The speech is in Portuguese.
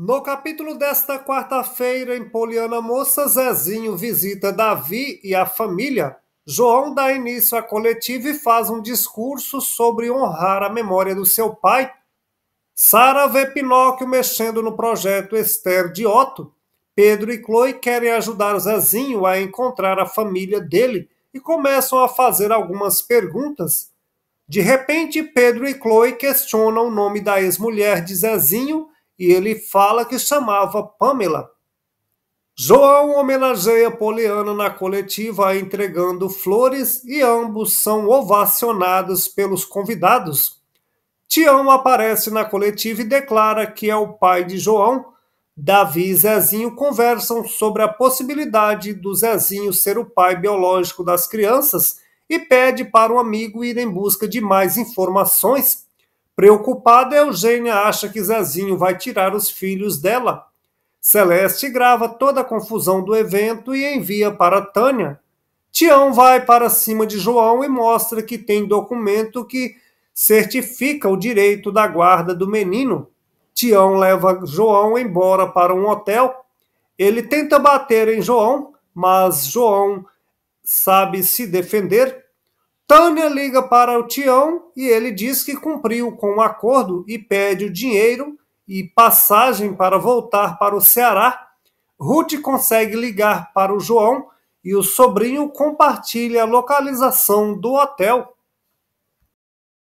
No capítulo desta quarta-feira, em Poliana Moça, Zezinho visita Davi e a família. João dá início à coletiva e faz um discurso sobre honrar a memória do seu pai. Sara vê Pinóquio mexendo no projeto Esther de Otto. Pedro e Chloe querem ajudar Zezinho a encontrar a família dele e começam a fazer algumas perguntas. De repente, Pedro e Chloe questionam o nome da ex-mulher de Zezinho e ele fala que chamava Pamela. João homenageia Poliana na coletiva entregando flores e ambos são ovacionados pelos convidados. Tião aparece na coletiva e declara que é o pai de João. Davi e Zezinho conversam sobre a possibilidade do Zezinho ser o pai biológico das crianças e pede para um amigo ir em busca de mais informações. Preocupada, Eugênia acha que Zezinho vai tirar os filhos dela. Celeste grava toda a confusão do evento e envia para Tânia. Tião vai para cima de João e mostra que tem documento que certifica o direito da guarda do menino. Tião leva João embora para um hotel. Ele tenta bater em João, mas João sabe se defender. Tânia liga para o Tião e ele diz que cumpriu com o um acordo e pede o dinheiro e passagem para voltar para o Ceará. Ruth consegue ligar para o João e o sobrinho compartilha a localização do hotel